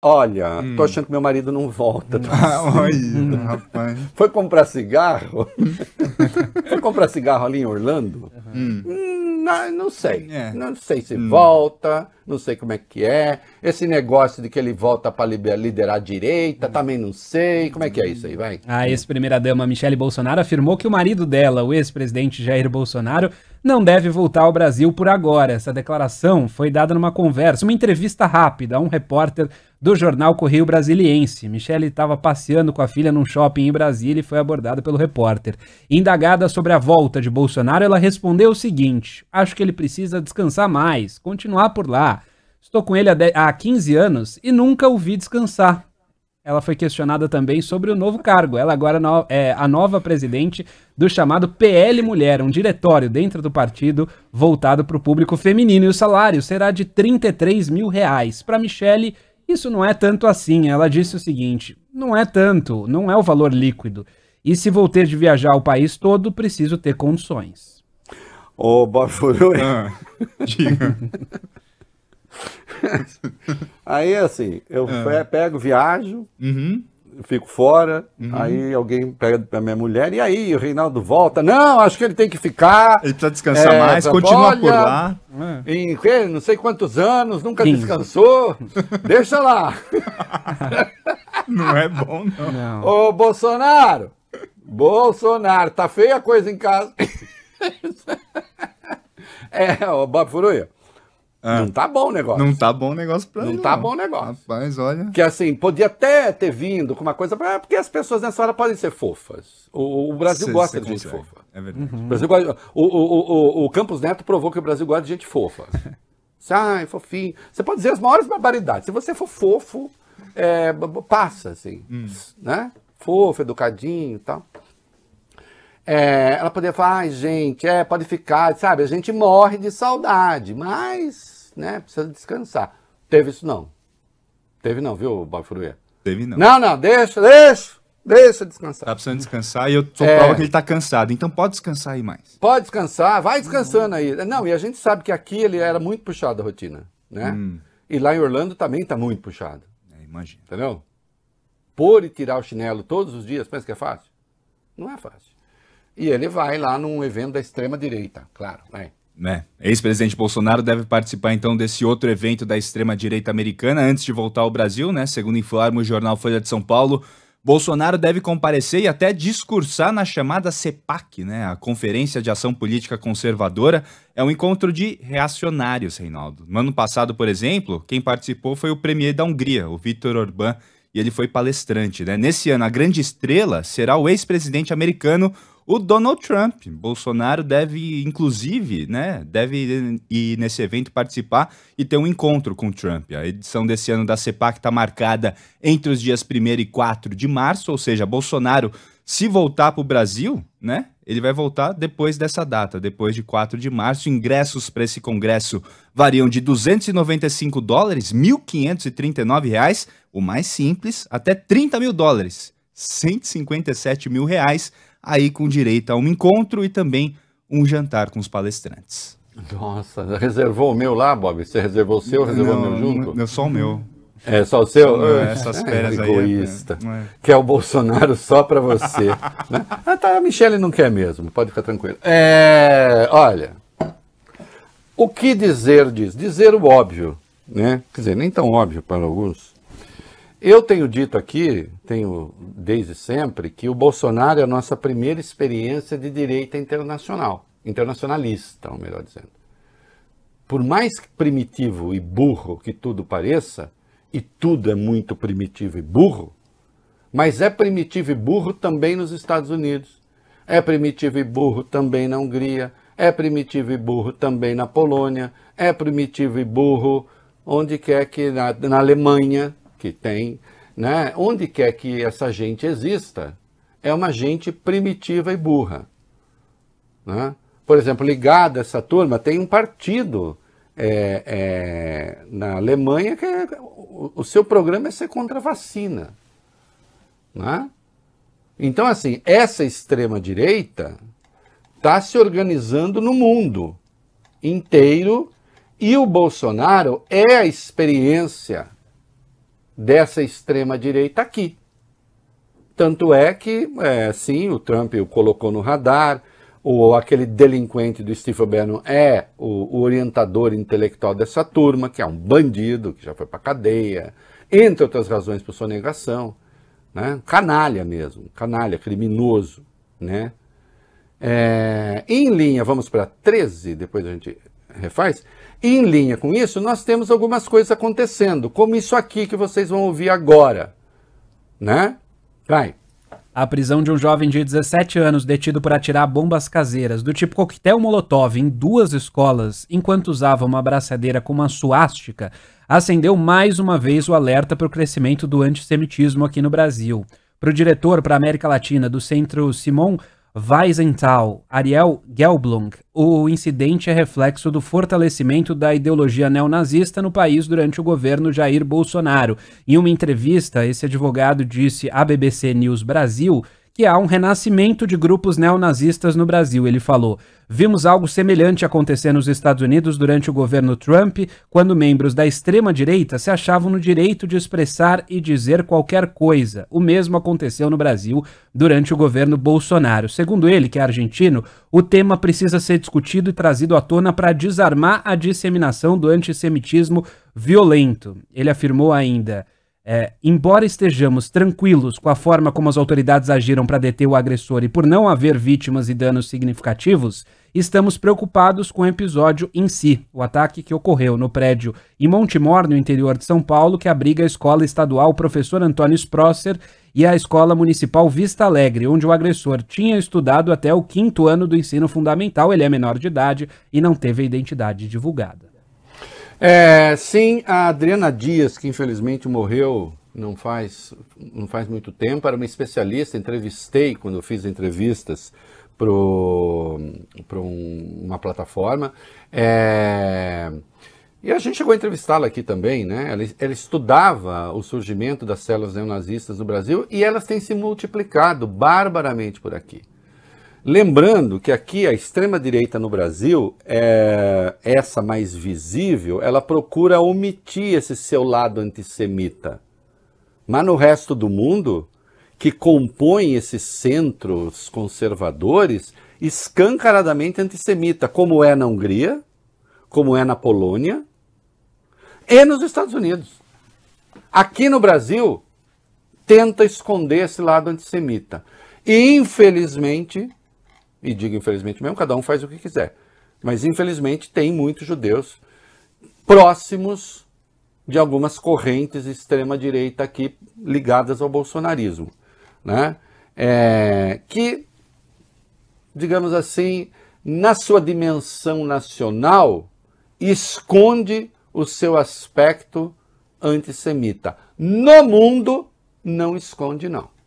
Olha, hum. tô achando que meu marido não volta. Ah, Olha, rapaz. Foi comprar cigarro? Foi comprar cigarro ali em Orlando? Uhum. Hum, hum não, não, sei. É. Não sei se hum. volta, não sei como é que é. Esse negócio de que ele volta para liderar a direita, hum. também não sei. Como é que é isso aí, vai? A ex-primeira-dama Michele Bolsonaro afirmou que o marido dela, o ex-presidente Jair Bolsonaro, não deve voltar ao Brasil por agora. Essa declaração foi dada numa conversa, uma entrevista rápida a um repórter do jornal Correio Brasiliense. Michele estava passeando com a filha num shopping em Brasília e foi abordada pelo repórter. Indagada sobre a volta de Bolsonaro, ela respondeu o seguinte: Acho que ele precisa descansar mais, continuar por lá. Estou com ele há 15 anos e nunca o vi descansar ela foi questionada também sobre o novo cargo. Ela agora é, é a nova presidente do chamado PL Mulher, um diretório dentro do partido voltado para o público feminino. E o salário será de 33 mil reais. Para Michele, isso não é tanto assim. Ela disse o seguinte: não é tanto, não é o valor líquido. E se vou ter de viajar o país todo, preciso ter condições. Ô, oh, hein? ah, diga. aí, assim, eu é. pego, viajo, uhum. fico fora, uhum. aí alguém pega pra minha mulher, e aí o Reinaldo volta. Não, acho que ele tem que ficar. Ele precisa descansar é, mais, continua por lá. É. Em não sei quantos anos, nunca Sim. descansou. Deixa lá. não é bom, não. não. Ô, Bolsonaro! Bolsonaro, tá feia a coisa em casa. é, ô Bob Furuia. Ah. não tá bom o negócio. Não tá bom o negócio pra não mim. Tá não tá bom o negócio. Rapaz, olha. Que assim, podia até ter vindo com uma coisa. Porque as pessoas nessa hora podem ser fofas. O, o Brasil cê, gosta cê de consegue. gente fofa. É verdade. Uhum. O, Brasil gosta, o, o, o, o Campos Neto provou que o Brasil gosta de gente fofa. Sai, fofinho. Você pode dizer as maiores barbaridades. Se você for fofo, é, passa, assim. Hum. Né? Fofo, educadinho e tal. É, ela poderia falar, ai, gente, é, pode ficar, sabe? A gente morre de saudade, mas, né, precisa descansar. Teve isso não. Teve não, viu, Bob Teve não. Não, não, deixa, deixa, deixa descansar. Tá precisando descansar e eu sou é... prova que ele tá cansado, então pode descansar aí mais. Pode descansar, vai descansando aí. Não, e a gente sabe que aqui ele era muito puxado a rotina, né? Hum. E lá em Orlando também tá muito puxado. É, imagina. Entendeu? Pôr e tirar o chinelo todos os dias, pensa que é fácil? Não é fácil. E ele vai lá num evento da extrema-direita, claro. Né? Né? Ex-presidente Bolsonaro deve participar então desse outro evento da extrema-direita americana antes de voltar ao Brasil, né? Segundo informa o jornal Folha de São Paulo, Bolsonaro deve comparecer e até discursar na chamada CEPAC, né? A Conferência de Ação Política Conservadora é um encontro de reacionários, Reinaldo. No ano passado, por exemplo, quem participou foi o premier da Hungria, o Viktor Orbán, e ele foi palestrante, né? Nesse ano, a grande estrela será o ex-presidente americano o Donald Trump. Bolsonaro deve, inclusive, né, deve ir nesse evento participar e ter um encontro com Trump. A edição desse ano da CEPAC está marcada entre os dias 1 e 4 de março, ou seja, Bolsonaro, se voltar para o Brasil, né, ele vai voltar depois dessa data, depois de 4 de março. Ingressos para esse congresso variam de 295 dólares, 1.539 reais, o mais simples, até 30 mil dólares, 157 mil reais aí com direito a um encontro e também um jantar com os palestrantes. Nossa, reservou o meu lá, Bob? Você reservou o seu, reservou não, o meu junto? Não, só o meu. É só o seu? É, essas férias é, aí. Egoísta. É, é. Quer o Bolsonaro só para você. né? Ah, tá, a Michelle não quer mesmo, pode ficar tranquilo. É, olha, o que dizer diz? Dizer o óbvio, né? Quer dizer, nem tão óbvio para alguns. Eu tenho dito aqui, tenho desde sempre, que o Bolsonaro é a nossa primeira experiência de direita internacional, internacionalista, melhor dizendo. Por mais primitivo e burro que tudo pareça, e tudo é muito primitivo e burro, mas é primitivo e burro também nos Estados Unidos, é primitivo e burro também na Hungria, é primitivo e burro também na Polônia, é primitivo e burro onde quer que na, na Alemanha, que tem, né? onde quer que essa gente exista, é uma gente primitiva e burra. Né? Por exemplo, ligada a essa turma, tem um partido é, é, na Alemanha que é, o, o, seu programa é ser contra a vacina. Né? Então, assim, essa extrema-direita está se organizando no mundo inteiro e o Bolsonaro é a experiência dessa extrema-direita aqui. Tanto é que, é, sim, o Trump o colocou no radar, ou aquele delinquente do Steve Bannon é o, o orientador intelectual dessa turma, que é um bandido, que já foi para cadeia, entre outras razões por sua negação. Né? Canalha mesmo, canalha, criminoso. Né? É, em linha, vamos para 13, depois a gente refaz. E em linha com isso, nós temos algumas coisas acontecendo, como isso aqui que vocês vão ouvir agora. Né? Vai. A prisão de um jovem de 17 anos detido por atirar bombas caseiras do tipo coquetel Molotov em duas escolas enquanto usava uma abraçadeira com uma suástica acendeu mais uma vez o alerta para o crescimento do antissemitismo aqui no Brasil. Para o diretor para a América Latina do Centro Simon Weizenthal, Ariel Gelblum, o incidente é reflexo do fortalecimento da ideologia neonazista no país durante o governo Jair Bolsonaro. Em uma entrevista, esse advogado disse à BBC News Brasil que há um renascimento de grupos neonazistas no Brasil. Ele falou: Vimos algo semelhante acontecer nos Estados Unidos durante o governo Trump, quando membros da extrema-direita se achavam no direito de expressar e dizer qualquer coisa. O mesmo aconteceu no Brasil durante o governo Bolsonaro. Segundo ele, que é argentino, o tema precisa ser discutido e trazido à tona para desarmar a disseminação do antissemitismo violento. Ele afirmou ainda. É, embora estejamos tranquilos com a forma como as autoridades agiram para deter o agressor e por não haver vítimas e danos significativos, estamos preocupados com o episódio em si, o ataque que ocorreu no prédio em Montemor, no interior de São Paulo, que abriga a escola estadual Professor Antônio Sprosser e a escola municipal Vista Alegre, onde o agressor tinha estudado até o quinto ano do ensino fundamental, ele é menor de idade e não teve a identidade divulgada. É, sim, a Adriana Dias, que infelizmente morreu não faz, não faz muito tempo, era uma especialista, entrevistei quando eu fiz entrevistas para um, uma plataforma. É, e a gente chegou a entrevistá-la aqui também, né? Ela, ela, estudava o surgimento das células neonazistas no Brasil e elas têm se multiplicado barbaramente por aqui. Lembrando que aqui a extrema-direita no Brasil, é, essa mais visível, ela procura omitir esse seu lado antissemita. Mas no resto do mundo, que compõe esses centros conservadores, escancaradamente antissemita, como é na Hungria, como é na Polônia e nos Estados Unidos. Aqui no Brasil, tenta esconder esse lado antissemita. E, infelizmente, e digo infelizmente mesmo, cada um faz o que quiser. Mas infelizmente tem muitos judeus próximos de algumas correntes extrema-direita aqui ligadas ao bolsonarismo, né? É, que, digamos assim, na sua dimensão nacional, esconde o seu aspecto antissemita. No mundo, não esconde, não.